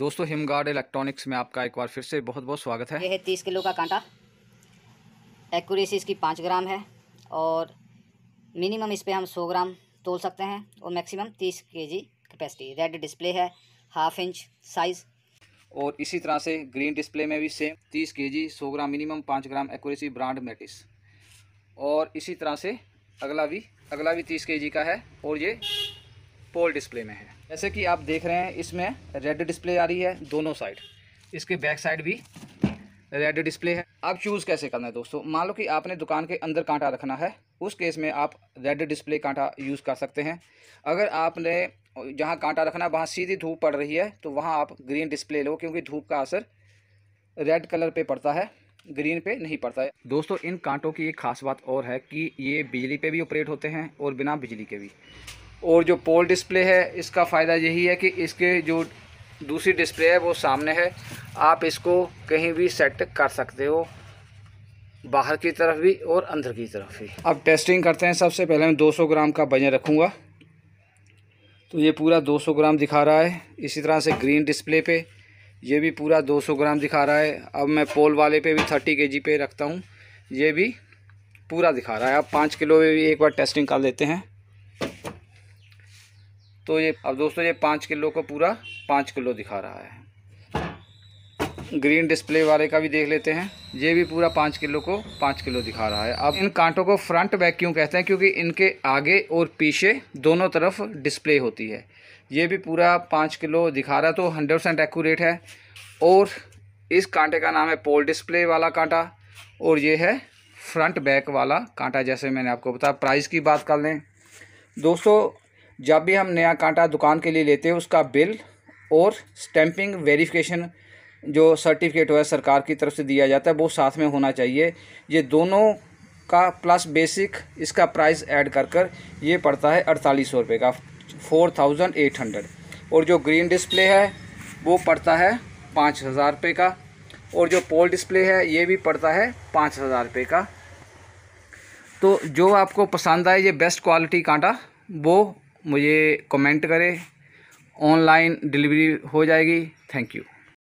दोस्तों हिमगार्ड इलेक्ट्रॉनिक्स में आपका एक बार फिर से बहुत बहुत स्वागत है यह है तीस किलो का कांटा एक्यूरेसी इसकी पाँच ग्राम है और मिनिमम इस पर हम सौ ग्राम तोल सकते हैं और मैक्सिमम तीस K G capacity red display है हाफ इंच साइज़ और इसी तरह से ग्रीन डिस्प्ले में भी सेम तीस के जी सौ ग्राम मिनिमम पाँच ग्राम एक्यूरेसी ब्रांड मेटिस और इसी तरह से अगला भी अगला भी तीस के जी का है और ये पोल डिस्प्ले में है जैसे कि आप देख रहे हैं इसमें रेड डिस्प्ले आ रही है दोनों साइड इसके बैक साइड भी रेड डिस्प्ले है आप चूज़ कैसे करना है दोस्तों मान लो कि आपने दुकान के अंदर कांटा रखना है उस केस में आप रेड डिस्प्ले कांटा यूज़ कर सकते हैं अगर आपने जहाँ कांटा रखना वहाँ सीधी धूप पड़ रही है तो वहाँ आप ग्रीन डिस्प्ले लो क्योंकि धूप का असर रेड कलर पे पड़ता है ग्रीन पे नहीं पड़ता है दोस्तों इन कांटों की एक खास बात और है कि ये बिजली पे भी ऑपरेट होते हैं और बिना बिजली के भी और जो पोल डिस्प्ले है इसका फ़ायदा यही है कि इसके जो दूसरी डिस्प्ले है वो सामने है आप इसको कहीं भी सेट कर सकते हो बाहर की तरफ भी और अंदर की तरफ भी अब टेस्टिंग करते हैं सबसे पहले मैं 200 ग्राम का बजन रखूँगा तो ये पूरा 200 ग्राम दिखा रहा है इसी तरह से ग्रीन डिस्प्ले पे ये भी पूरा 200 ग्राम दिखा रहा है अब मैं पोल वाले पे भी 30 के पे रखता हूँ ये भी पूरा दिखा रहा है अब पाँच किलो में भी एक बार टेस्टिंग कर लेते हैं तो ये अब दोस्तों ये पाँच किलो को पूरा पाँच किलो दिखा रहा है ग्रीन डिस्प्ले वाले का भी देख लेते हैं ये भी पूरा पाँच किलो को पाँच किलो दिखा रहा है अब इन कांटों को फ्रंट बैक क्यों कहते हैं क्योंकि इनके आगे और पीछे दोनों तरफ डिस्प्ले होती है ये भी पूरा पाँच किलो दिखा रहा तो हंड्रेड परसेंट एक्यूरेट है और इस कांटे का नाम है पोल डिस्प्ले वाला कांटा और ये है फ्रंट बैक वाला कांटा जैसे मैंने आपको बताया प्राइस की बात कर लें दोस्तों जब भी हम नया कांटा दुकान के लिए लेते हैं उसका बिल और स्टैंपिंग वेरिफिकेशन जो सर्टिफिकेट हो सरकार की तरफ से दिया जाता है वो साथ में होना चाहिए ये दोनों का प्लस बेसिक इसका प्राइस ऐड कर कर ये पड़ता है अड़तालीस सौ रुपये का फोर थाउजेंड एट हंड्रेड और जो ग्रीन डिस्प्ले है वो पड़ता है पाँच हज़ार रुपये का और जो पोल डिस्प्ले है ये भी पड़ता है पाँच हज़ार रुपये का तो जो आपको पसंद आए ये बेस्ट क्वालिटी कांटा वो मुझे कमेंट करें ऑनलाइन डिलीवरी हो जाएगी थैंक यू